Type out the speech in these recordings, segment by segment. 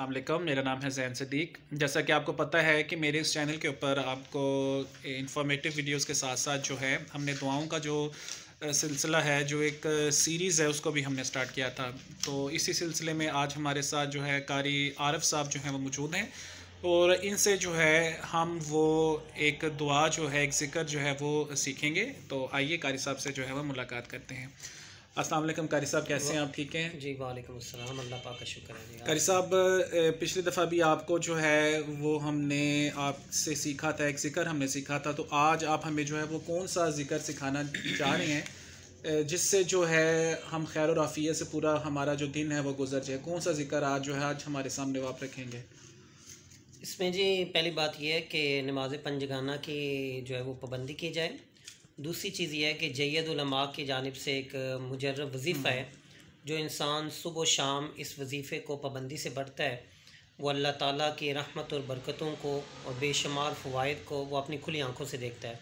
अल्लाम मेरा नाम है जैन सदीक जैसा कि आपको पता है कि मेरे इस चैनल के ऊपर आपको इन्फॉर्मेटिव वीडियोस के साथ साथ जो है हमने दुआओं का जो सिलसिला है जो एक सीरीज़ है उसको भी हमने स्टार्ट किया था तो इसी सिलसिले में आज हमारे साथ जो है कारी आरफ साहब जो हैं वो मौजूद हैं और इनसे जो है हम वो एक दुआ जो है एक ज़िक्र जो है वो सीखेंगे तो आइए कारी साहब से जो है वो मुलाकात करते हैं असलम कारी साहब कैसे हैं आप ठीक हैं जी वालेकुम अस्सलाम अल्लाह पाक का शुक्र है कारी साहब पिछली दफ़ा भी आपको जो है वो हमने आपसे सीखा था एक ज़िक्र हमने सीखा था तो आज आप हमें जो है वो कौन सा ज़िक्र सिखाना चाह रहे हैं जिससे जो है हम खैर राफिया से पूरा हमारा जो दिन है वो गुजर जाए कौन सा ज़िक्र आज जो है आज हमारे सामने वाप रखेंगे इसमें जी पहली बात यह है कि नमाज पंजगाना की जो है वो पाबंदी की जाए दूसरी चीज़ यह है कि जैदुलमा की जानब से एक मुजरब वजीफ़ा है हम्म। जो इंसान सुबह शाम इस वजीफ़े को पाबंदी से बढ़ता है वो अल्लाह ताली की रहमत और बरकतों को और बेशुमार फ़वाद को वो अपनी खुली आँखों से देखता है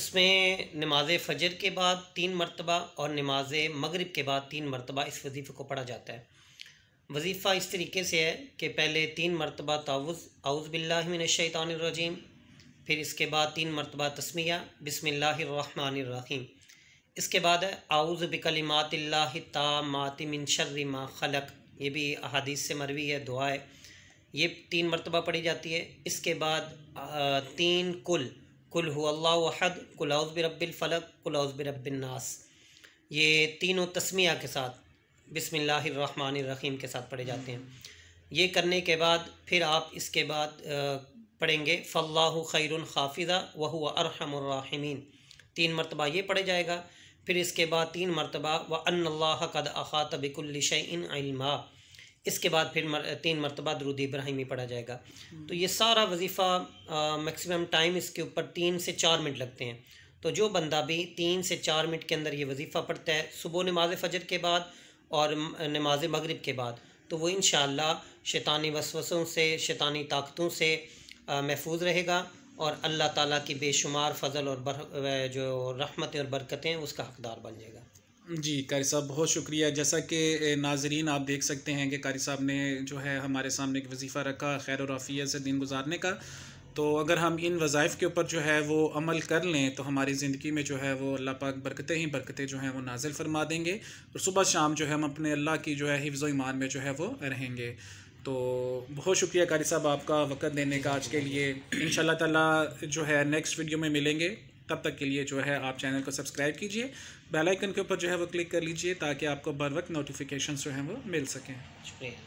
उसमें नमाज फ़जर के बाद तीन मरतबा और नमाज मगरब के बाद तीन मरतबा इस वजीफ़े को पढ़ा जाता है वजीफ़ा इस तरीके से है कि पहले तीन मरतबा ताउज़ आउज़बिल्लाशैतानरजीम फिर इसके बाद तीन मरतबा तस्मिया बिसमीम इसके बाद आउज़ बिकलिमात तामात खलक ये भी अहादीस से मरवी है दुआ है ये तीन मरतबा पढ़ी जाती है इसके बाद तीन कुल कुल हुल्लाहद कुलाउज़ बरबिलफ़लक कुलाउज़ बरबिलनास ये तीनों तस्मिया के साथ बिसमीम के साथ पढ़े जाते हैं ये करने के बाद फिर आप इसके बाद पढ़ेंगे फ़ल्लाहु खैर हाफिज़ा वह अरहमर्राहमीन तीन मरतबा ये पढ़ा जाएगा फिर इसके बाद तीन मरतबा व अल्लाह कद अखात बिकुल्लशन इल्मा इसके बाद फिर मर, तीन मरतबा दरुद इब्राहिमी पढ़ा जाएगा तो ये सारा वजीफ़ा मैक्सिमम टाइम इसके ऊपर तीन से चार मिनट लगते हैं तो जो बंदा भी तीन से चार मिनट के अंदर ये वजीफ़ा पढ़ता है सुबह नमाज फ़जर के बाद और नमाज मगरिब के बाद तो वो इन शैतानी वसवसों से शैतानी ताकतों से महफूज रहेगा और अल्लाह ताला की बेशुमार फ़जल और बर जो रहमतें और बरकतें उसका हकदार बन जाएगा जी कारी साहब बहुत शुक्रिया जैसा कि नाजरीन आप देख सकते हैं कि कारी साहब ने जो है हमारे सामने एक वजीफ़ा रखा खैर और से दिन गुजारने का तो अगर हम इन वज़ाइफ़ के ऊपर जो है वो अमल कर लें तो हमारी ज़िंदगी में जो है वो अल्लाह पाक बरकतें ही बरकतें जो हैं वो नाजिल फरमा देंगे और सुबह शाम जो है हम अपने अल्लाह की जो है हिफ्ज़ ईमान में जो है वो रहेंगे तो बहुत शुक्रिया कारी साहब आपका वक्त देने का आज के लिए इन ताला जो है नेक्स्ट वीडियो में मिलेंगे तब तक के लिए जो है आप चैनल को सब्सक्राइब कीजिए बेल आइकन के ऊपर जो है वो क्लिक कर लीजिए ताकि आपको बर वक्त नोटिफिकेशन जो हैं वो मिल सकें शुक्रिया